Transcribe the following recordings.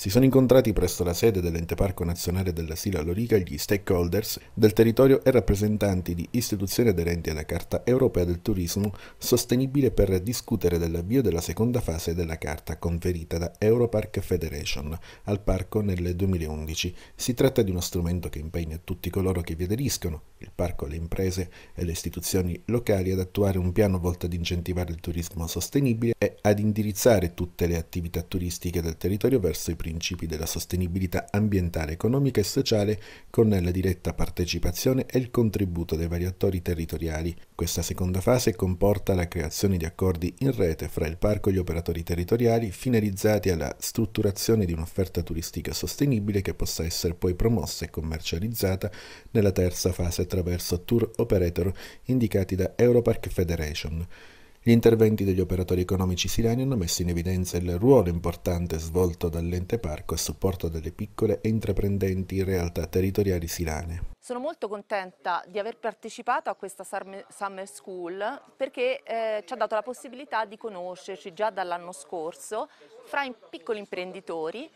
Si sono incontrati presso la sede dell'Ente Parco Nazionale della dell'Asilo Loriga gli stakeholders del territorio e rappresentanti di istituzioni aderenti alla Carta Europea del Turismo sostenibile per discutere dell'avvio della seconda fase della carta conferita da Europark Federation al parco nel 2011. Si tratta di uno strumento che impegna tutti coloro che vi aderiscono, il parco le imprese e le istituzioni locali ad attuare un piano volto ad incentivare il turismo sostenibile e ad indirizzare tutte le attività turistiche del territorio verso i principi della sostenibilità ambientale, economica e sociale con la diretta partecipazione e il contributo dei vari attori territoriali. Questa seconda fase comporta la creazione di accordi in rete fra il parco e gli operatori territoriali finalizzati alla strutturazione di un'offerta turistica sostenibile che possa essere poi promossa e commercializzata nella terza fase attraverso tour operator indicati da Europark Federation. Gli interventi degli operatori economici sirani hanno messo in evidenza il ruolo importante svolto dall'ente parco a supporto delle piccole e intraprendenti realtà territoriali sirane. Sono molto contenta di aver partecipato a questa Summer School perché eh, ci ha dato la possibilità di conoscerci già dall'anno scorso fra piccoli imprenditori,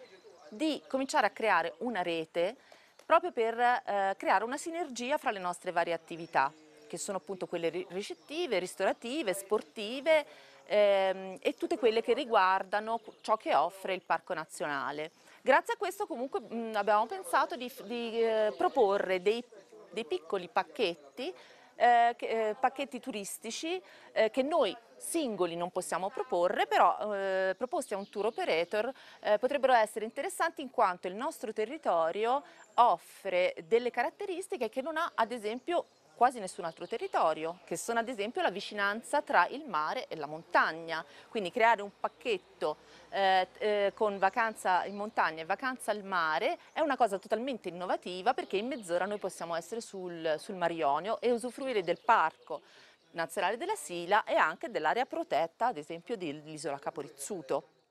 di cominciare a creare una rete proprio per eh, creare una sinergia fra le nostre varie attività, che sono appunto quelle ricettive, ristorative, sportive ehm, e tutte quelle che riguardano ciò che offre il Parco Nazionale. Grazie a questo comunque mh, abbiamo pensato di, di eh, proporre dei, dei piccoli pacchetti eh, eh, pacchetti turistici eh, che noi singoli non possiamo proporre, però eh, proposti a un tour operator eh, potrebbero essere interessanti in quanto il nostro territorio offre delle caratteristiche che non ha ad esempio quasi nessun altro territorio, che sono ad esempio la vicinanza tra il mare e la montagna. Quindi creare un pacchetto eh, eh, con vacanza in montagna e vacanza al mare è una cosa totalmente innovativa perché in mezz'ora noi possiamo essere sul, sul Mar Ionio e usufruire del parco nazionale della Sila e anche dell'area protetta, ad esempio, dell'isola Caporizzuto.